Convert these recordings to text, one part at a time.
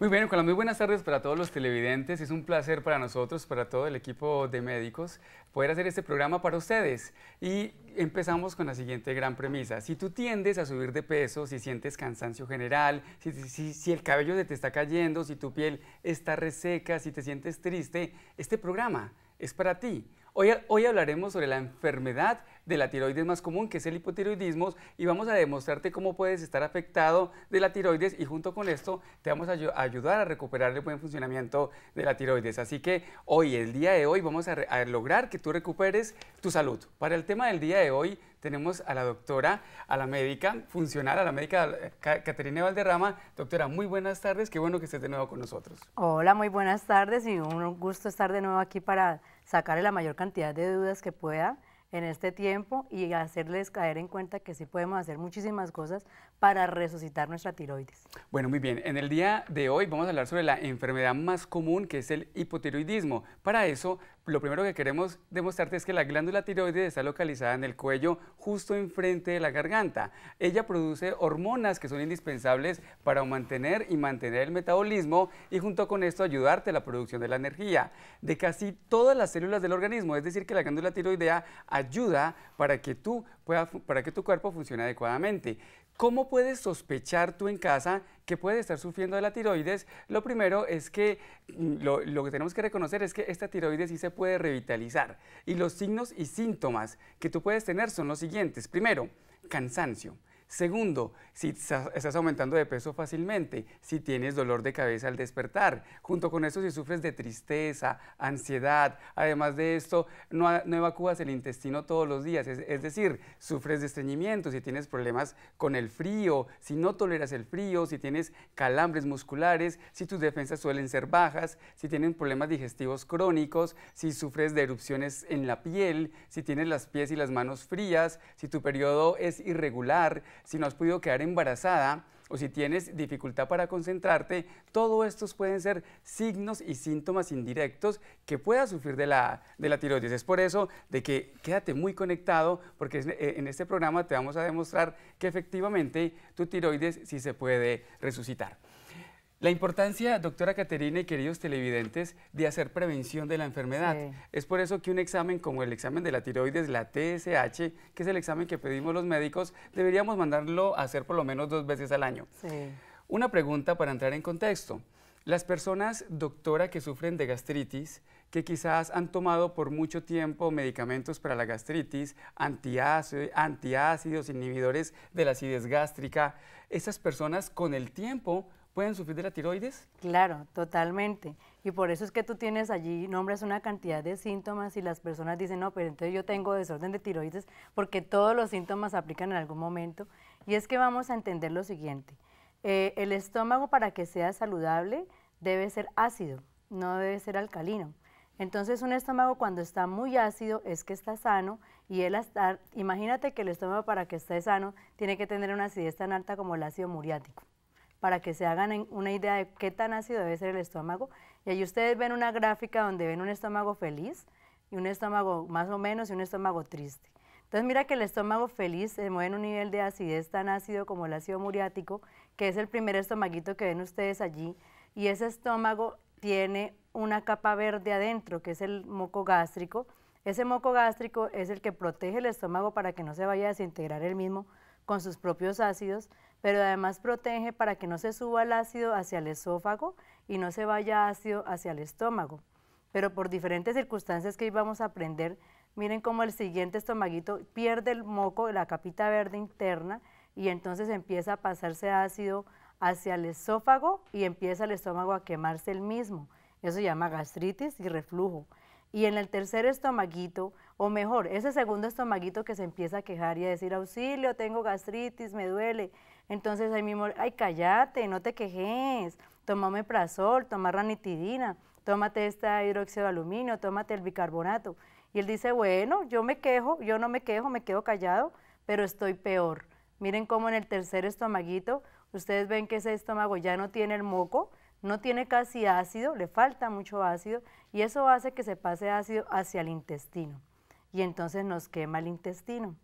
Muy bien, Nicolás, muy buenas tardes para todos los televidentes. Es un placer para nosotros, para todo el equipo de médicos, poder hacer este programa para ustedes. Y empezamos con la siguiente gran premisa. Si tú tiendes a subir de peso, si sientes cansancio general, si, el cabello se te está cayendo, si tu piel está reseca, si te sientes triste, este programa es para ti. Hoy, hablaremos sobre la enfermedad de la tiroides más común, que es el hipotiroidismo, y vamos a demostrarte cómo puedes estar afectado de la tiroides y junto con esto te vamos a ayudar a recuperar el buen funcionamiento de la tiroides. Así que hoy, el día de hoy, vamos a, a lograr que tú recuperes tu salud. Para el tema del día de hoy, tenemos a la doctora, a la médica funcional, a la médica eh, Caterina Valderrama. Doctora, muy buenas tardes, qué bueno que estés de nuevo con nosotros. Hola, muy buenas tardes y un gusto estar de nuevo aquí para sacarle la mayor cantidad de dudas que pueda en este tiempo y hacerles caer en cuenta que sí podemos hacer muchísimas cosas para resucitar nuestra tiroides. Bueno, muy bien. En el día de hoy vamos a hablar sobre la enfermedad más común que es el hipotiroidismo. Para eso lo primero que queremos demostrarte es que la glándula tiroides está localizada en el cuello, justo enfrente de la garganta. Ella produce hormonas que son indispensables para mantener y mantener el metabolismo y junto con esto ayudarte a la producción de la energía de casi todas las células del organismo. Es decir, que la glándula tiroidea ayuda para que tú para que tu cuerpo funcione adecuadamente. ¿Cómo puedes sospechar tú en casa que puedes estar sufriendo de la tiroides? Lo primero es que mm, lo, lo que tenemos que reconocer es que esta tiroides sí se puede revitalizar. Y los signos y síntomas que tú puedes tener son los siguientes. Primero, cansancio. Segundo, si estás aumentando de peso fácilmente, si tienes dolor de cabeza al despertar, junto con eso si sufres de tristeza, ansiedad, además de esto, no, evacuas evacúas el intestino todos los días, es, es, decir, sufres de estreñimiento, si tienes problemas con el frío, si no toleras el frío, si tienes calambres musculares, si tus defensas suelen ser bajas, si tienes problemas digestivos crónicos, si sufres de erupciones en la piel, si tienes las pies y las manos frías, si tu periodo es irregular, si no has podido quedar embarazada o si tienes dificultad para concentrarte, todos estos pueden ser signos y síntomas indirectos que puedas sufrir de la, de la tiroides. Es por eso de que quédate muy conectado porque eh, en este programa te vamos a demostrar que efectivamente tu tiroides sí se puede resucitar. La importancia, doctora Caterina y queridos televidentes, de hacer prevención de la enfermedad. Es por eso que un examen como el examen de la tiroides, la TSH, que es el examen que pedimos los médicos, deberíamos mandarlo a hacer por lo menos dos veces al año. Una pregunta para entrar en contexto. Las personas, doctora, que sufren de gastritis, que quizás han tomado por mucho tiempo medicamentos para la gastritis, antiácidos, antiácidos inhibidores de la acidez gástrica, esas personas con el tiempo pueden sufrir de la tiroides? Claro, totalmente. Y por eso es que tú tienes allí, nombres una cantidad de síntomas y las personas dicen, no, pero entonces yo tengo desorden de tiroides porque todos los síntomas aplican en algún momento. Y es que vamos a entender lo siguiente. Eh, el estómago para que sea saludable debe ser ácido, no debe ser alcalino. Entonces un estómago cuando está muy ácido es que está sano y él hasta, imagínate que el estómago para que esté sano tiene que tener una acidez tan alta como el ácido muriático para que se hagan una idea de qué tan ácido debe ser el estómago. Y ahí ustedes ven una gráfica donde ven un estómago feliz y un estómago más o menos y un estómago triste. Entonces mira que el estómago feliz se mueve en un nivel de acidez tan ácido como el ácido muriático, que es el primer estomaguito que ven ustedes allí, y ese estómago tiene una capa verde adentro, que es el moco gástrico. Ese moco gástrico es el que protege el estómago para que no se vaya a desintegrar el mismo con sus propios ácidos, pero además protege para que no se suba el ácido hacia el esófago y no se vaya ácido hacia el estómago. Pero por diferentes circunstancias que íbamos vamos a aprender, miren cómo el siguiente estomaguito pierde el moco, de la capita verde interna, y entonces empieza a pasarse ácido hacia el esófago y empieza el estómago a quemarse el mismo. Eso se llama gastritis y reflujo. Y en el tercer estomaguito, o mejor, ese segundo estomaguito que se empieza a quejar y a decir auxilio, tengo gastritis, me duele, entonces ahí mismo, ay, cállate, no te quejes, toma omeprazol, toma ranitidina, tómate esta hidróxido de aluminio, tómate el bicarbonato. Y él dice, bueno, yo me quejo, yo no me quejo, me quedo callado, pero estoy peor. Miren cómo en el tercer estomaguito, ustedes ven que ese estómago ya no tiene el moco, no tiene casi ácido, le falta mucho ácido, y eso hace que se pase ácido hacia el intestino. Y entonces nos quema el intestino.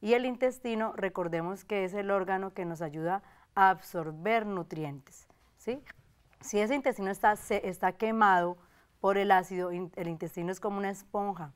Y el intestino, recordemos que es el órgano que nos ayuda a absorber nutrientes. ¿sí? Si ese intestino está, está quemado por el ácido, el intestino es como una esponja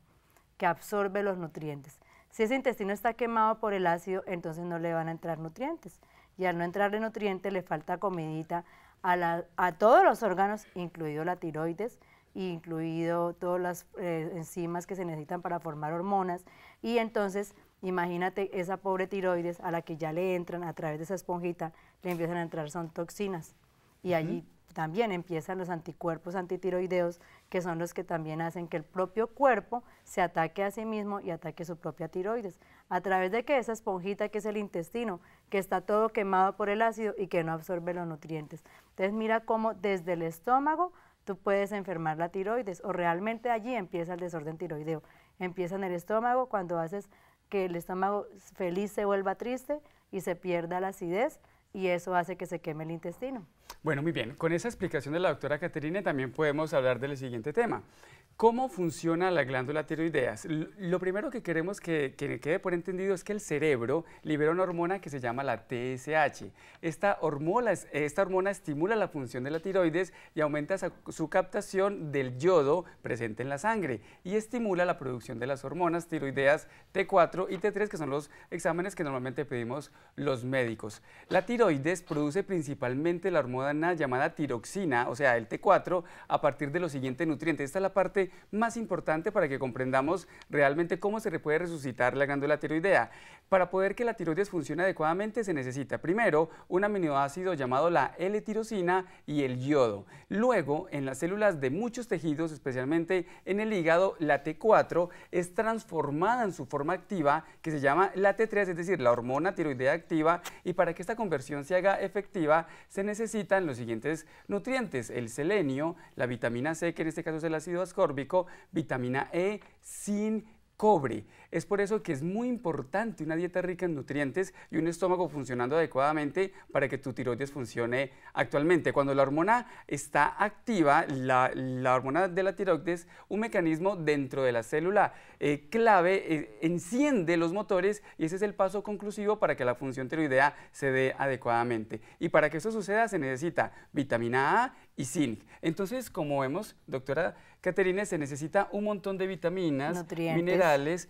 que absorbe los nutrientes. Si ese intestino está quemado por el ácido, entonces no le van a entrar nutrientes. Y al no entrarle nutrientes, le falta comidita a, todos los órganos, incluido la tiroides, incluido todas las eh, enzimas que se necesitan para formar hormonas. Y entonces Imagínate esa pobre tiroides a la que ya le entran a través de esa esponjita, le empiezan a entrar, son toxinas. Y allí también empiezan los anticuerpos antitiroideos, que son los que también hacen que el propio cuerpo se ataque a sí mismo y ataque su propia tiroides. A través de que esa esponjita que es el intestino, que está todo quemado por el ácido y que no absorbe los nutrientes. Entonces mira cómo desde el estómago tú puedes enfermar la tiroides o realmente allí empieza el desorden tiroideo. Empieza en el estómago cuando haces que el estómago feliz se vuelva triste y se pierda la acidez y eso hace que se queme el intestino. Bueno, muy bien. Con esa explicación de la doctora Caterina también podemos hablar del siguiente tema. ¿Cómo funciona la glándula tiroidea? Lo primero que queremos que, quede por entendido es que el cerebro libera una hormona que se llama la TSH. Esta hormona, esta hormona estimula la función de la tiroides y aumenta su captación del yodo presente en la sangre y estimula la producción de las hormonas tiroideas T4 y T3, que son los exámenes que normalmente pedimos los médicos. La tiroides produce principalmente la hormona llamada tiroxina, o sea, el T4, a partir de los siguientes nutrientes. Esta es la parte más importante para que comprendamos realmente cómo se puede resucitar la glándula tiroidea. Para poder que la tiroides funcione adecuadamente se necesita primero un aminoácido llamado la L-tirosina y el yodo. Luego, en las células de muchos tejidos, especialmente en el hígado, la T4 es transformada en su forma activa que se llama la T3, es decir, la hormona tiroidea activa y para que esta conversión se haga efectiva se necesitan los siguientes nutrientes, el selenio, la vitamina C, que en este caso es el ácido ascórbico, vitamina E, sin cobre. Es por eso que es muy importante una dieta rica en nutrientes y un estómago funcionando adecuadamente para que tu tiroides funcione actualmente. Cuando la hormona está activa, la, hormona de la tiroides, un mecanismo dentro de la célula eh, clave eh, enciende los motores y ese es el paso conclusivo para que la función tiroidea se dé adecuadamente. Y para que eso suceda se necesita vitamina A y zinc. Entonces, como vemos, doctora Caterina, se necesita un montón de vitaminas, nutrientes. minerales,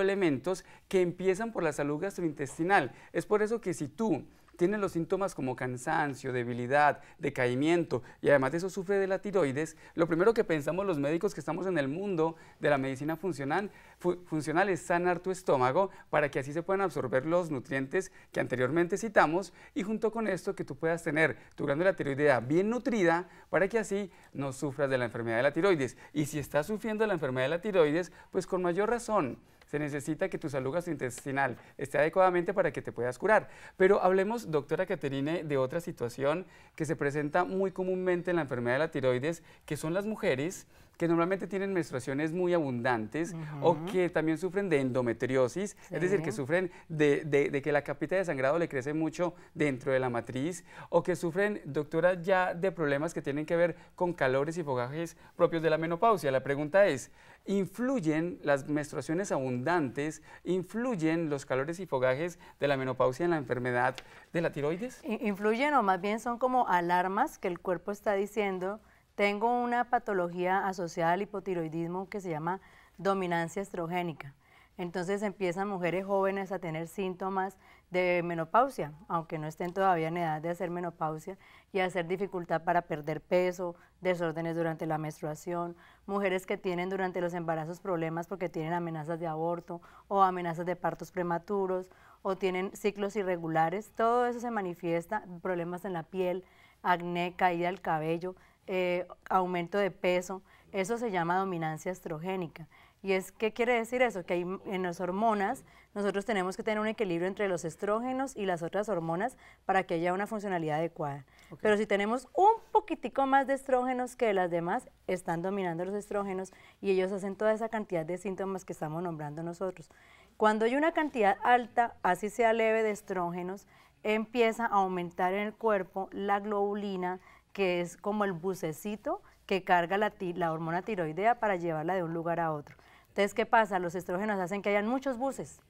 elementos que empiezan por la salud gastrointestinal. Es por eso que si tú tienes los síntomas como cansancio, debilidad, decaimiento y además de eso sufre de la tiroides, lo primero que pensamos los médicos que estamos en el mundo de la medicina funcional, funcional es sanar tu estómago para que así se puedan absorber los nutrientes que anteriormente citamos y junto con esto que tú puedas tener tu glándula tiroidea bien nutrida para que así no sufras de la enfermedad de la tiroides. Y si estás sufriendo la enfermedad de la tiroides, pues con mayor razón se necesita que tu salud gastrointestinal esté adecuadamente para que te puedas curar. Pero hablemos, doctora Caterine, de otra situación que se presenta muy comúnmente en la enfermedad de la tiroides, que son las mujeres que normalmente tienen menstruaciones muy abundantes o que también sufren de endometriosis, es decir, que sufren de, de, que la capita de sangrado le crece mucho dentro de la matriz o que sufren, doctora, ya de problemas que tienen que ver con calores y fogajes propios de la menopausia. La pregunta es, ¿influyen las menstruaciones abundantes, influyen los calores y fogajes de la menopausia en la enfermedad de la tiroides? Influyen o más bien son como alarmas que el cuerpo está diciendo tengo una patología asociada al hipotiroidismo que se llama dominancia estrogénica. Entonces empiezan mujeres jóvenes a tener síntomas de menopausia, aunque no estén todavía en edad de hacer menopausia, y hacer dificultad para perder peso, desórdenes durante la menstruación, mujeres que tienen durante los embarazos problemas porque tienen amenazas de aborto o amenazas de partos prematuros o tienen ciclos irregulares, todo eso se manifiesta, problemas en la piel, acné, caída del cabello, eh, aumento de peso, eso se llama dominancia estrogénica. ¿Y es qué quiere decir eso? Que hay, en las hormonas nosotros tenemos que tener un equilibrio entre los estrógenos y las otras hormonas para que haya una funcionalidad adecuada. Pero si tenemos un poquitico más de estrógenos que las demás, están dominando los estrógenos y ellos hacen toda esa cantidad de síntomas que estamos nombrando nosotros. Cuando hay una cantidad alta, así sea leve, de estrógenos, empieza a aumentar en el cuerpo la globulina, que es como el bucecito que carga la, hormona tiroidea para llevarla de un lugar a otro. Entonces, ¿qué pasa? Los estrógenos hacen que hayan muchos buses.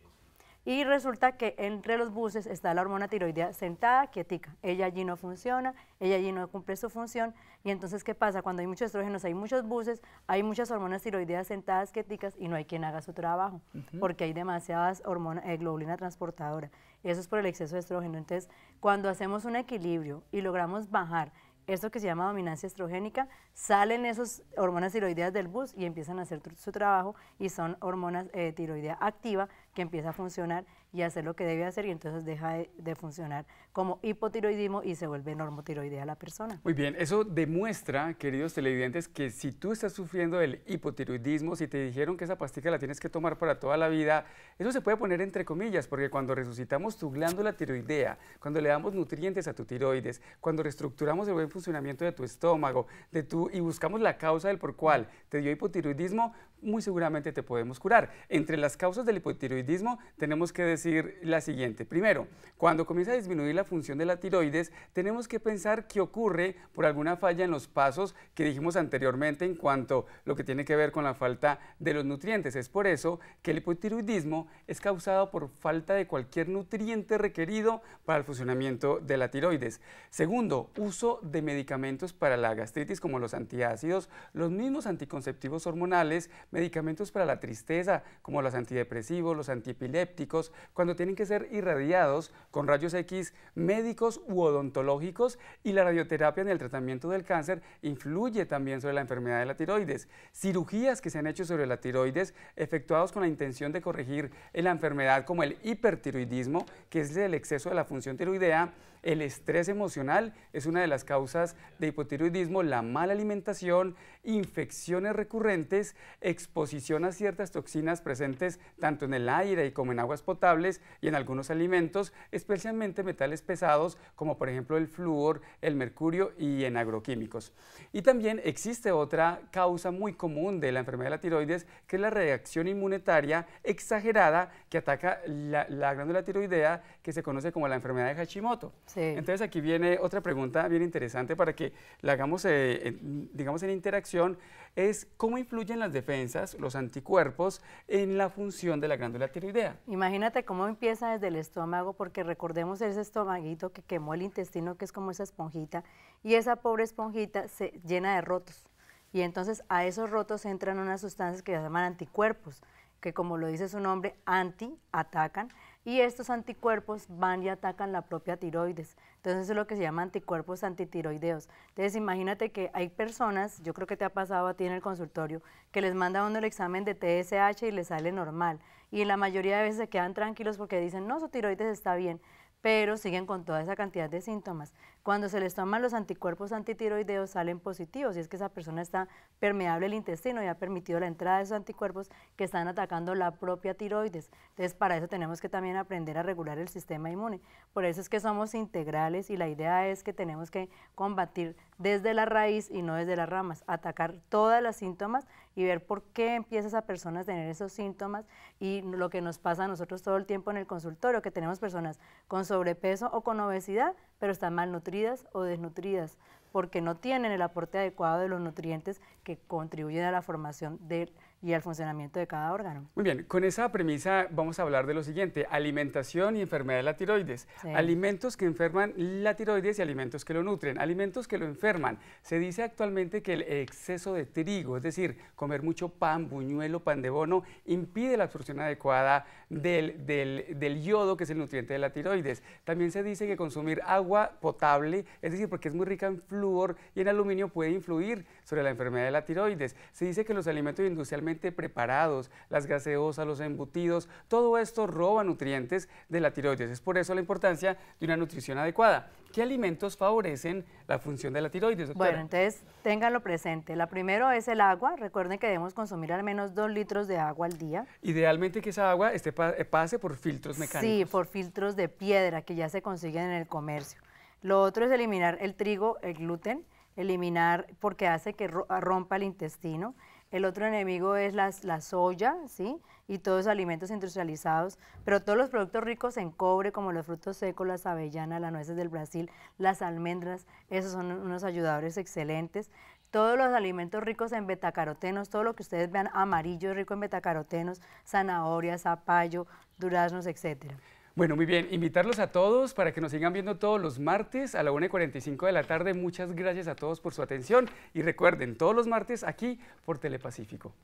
Y resulta que entre los buses está la hormona tiroidea sentada, quietica. Ella allí no funciona, ella allí no cumple su función. Y entonces, ¿qué pasa? Cuando hay muchos estrógenos, hay muchos buses, hay muchas hormonas tiroideas sentadas, quieticas, y no hay quien haga su trabajo, porque hay demasiadas hormonas, eh, globulina transportadora. Eso es por el exceso de estrógeno. Entonces, cuando hacemos un equilibrio y logramos bajar esto que se llama dominancia estrogénica, salen esas hormonas tiroideas del bus y empiezan a hacer su trabajo y son hormonas eh, tiroidea activa que empieza a funcionar y hacer lo que debe hacer y entonces deja de funcionar como hipotiroidismo y se vuelve normotiroidea la persona. Muy bien, eso demuestra, queridos televidentes, que si tú estás sufriendo del hipotiroidismo, si te dijeron que esa pastilla la tienes que tomar para toda la vida, eso se puede poner entre comillas, porque cuando resucitamos tu glándula tiroidea, cuando le damos nutrientes a tu tiroides, cuando reestructuramos el buen funcionamiento de tu estómago, de tu y buscamos la causa del por cual te dio hipotiroidismo, muy seguramente te podemos curar. Entre las causas del hipotiroidismo tenemos que decir la siguiente. Primero, cuando comienza a disminuir la función de la tiroides, tenemos que pensar qué ocurre por alguna falla en los pasos que dijimos anteriormente en cuanto a lo que tiene que ver con la falta de los nutrientes. Es por eso que el hipotiroidismo es causado por falta de cualquier nutriente requerido para el funcionamiento de la tiroides. Segundo, uso de medicamentos para la gastritis como los antiácidos, los mismos anticonceptivos hormonales, medicamentos para la tristeza como los antidepresivos, los antiepilépticos, cuando tienen que ser irradiados con rayos X médicos u odontológicos y la radioterapia en el tratamiento del cáncer influye también sobre la enfermedad de la tiroides. Cirugías que se han hecho sobre la tiroides efectuados con la intención de corregir la enfermedad como el hipertiroidismo, que es el exceso de la función tiroidea, el estrés emocional es una de las causas de hipotiroidismo, la mala alimentación, infecciones recurrentes, exposición a ciertas toxinas presentes tanto en el aire y como en aguas potables y en algunos alimentos, especialmente metales pesados, como por ejemplo el flúor, el mercurio y en agroquímicos. Y también existe otra causa muy común de la enfermedad de la tiroides, que es la reacción inmunitaria exagerada que ataca la, glándula tiroidea, que se conoce como la enfermedad de Hashimoto. Entonces aquí viene otra pregunta bien interesante para que la hagamos, eh, digamos, en interacción, es cómo influyen las defensas, los anticuerpos, en la función de la glándula tiroidea. Imagínate cómo empieza desde el estómago, porque recordemos ese estómago estomaguito que quemó el intestino, que es como esa esponjita, y esa pobre esponjita se llena de rotos. Y entonces a esos rotos entran unas sustancias que se llaman anticuerpos, que como lo dice su nombre, anti, atacan, y estos anticuerpos van y atacan la propia tiroides. Entonces eso es lo que se llama anticuerpos antitiroideos. Entonces imagínate que hay personas, yo creo que te ha pasado a ti en el consultorio, que les manda uno el examen de TSH y les sale normal. Y la mayoría de veces se quedan tranquilos porque dicen, no, su tiroides está bien pero siguen con toda esa cantidad de síntomas. Cuando se les toman los anticuerpos antitiroideos salen positivos y es que esa persona está permeable el intestino y ha permitido la entrada de esos anticuerpos que están atacando la propia tiroides. Entonces para eso tenemos que también aprender a regular el sistema inmune. Por eso es que somos integrales y la idea es que tenemos que combatir desde la raíz y no desde las ramas, atacar todas las síntomas y ver por qué empieza esa persona a tener esos síntomas y lo que nos pasa a nosotros todo el tiempo en el consultorio, que tenemos personas con sobrepeso o con obesidad pero están malnutridas o desnutridas porque no tienen el aporte adecuado de los nutrientes que contribuyen a la formación del y al funcionamiento de cada órgano. Muy bien, con esa premisa vamos a hablar de lo siguiente, alimentación y enfermedad de la tiroides. Alimentos que enferman la tiroides y alimentos que lo nutren, alimentos que lo enferman. Se dice actualmente que el exceso de trigo, es decir, comer mucho pan, buñuelo, pan de bono, impide la absorción adecuada del, del, del yodo, que es el nutriente de la tiroides. También se dice que consumir agua potable, es decir, porque es muy rica en flúor y en aluminio, puede influir sobre la enfermedad de la tiroides. Se dice que los alimentos industrialmente preparados, las gaseosas, los embutidos, todo esto roba nutrientes de la tiroides. Es por eso la importancia de una nutrición adecuada. ¿Qué alimentos favorecen la función de la tiroides, Bueno, entonces ténganlo presente. La primero es el agua. Recuerden que debemos consumir al menos dos litros de agua al día. Idealmente que esa agua esté, eh, pase por filtros mecánicos. Sí, por filtros de piedra que ya se consiguen en el comercio. Lo otro es eliminar el trigo, el gluten, eliminar porque hace que rompa el intestino. El otro enemigo es la soya, ¿sí? Y todos los alimentos industrializados, pero todos los productos ricos en cobre, como los frutos secos, las avellanas, las nueces del Brasil, las almendras, esos son unos ayudadores excelentes. Todos los alimentos ricos en betacarotenos, todo lo que ustedes vean amarillo rico en betacarotenos, zanahorias, zapallo, duraznos, etcétera. Bueno, muy bien, invitarlos a todos para que nos sigan viendo todos los martes a la 1.45 de la tarde. Muchas gracias a todos por su atención y recuerden, todos los martes aquí por Telepacífico.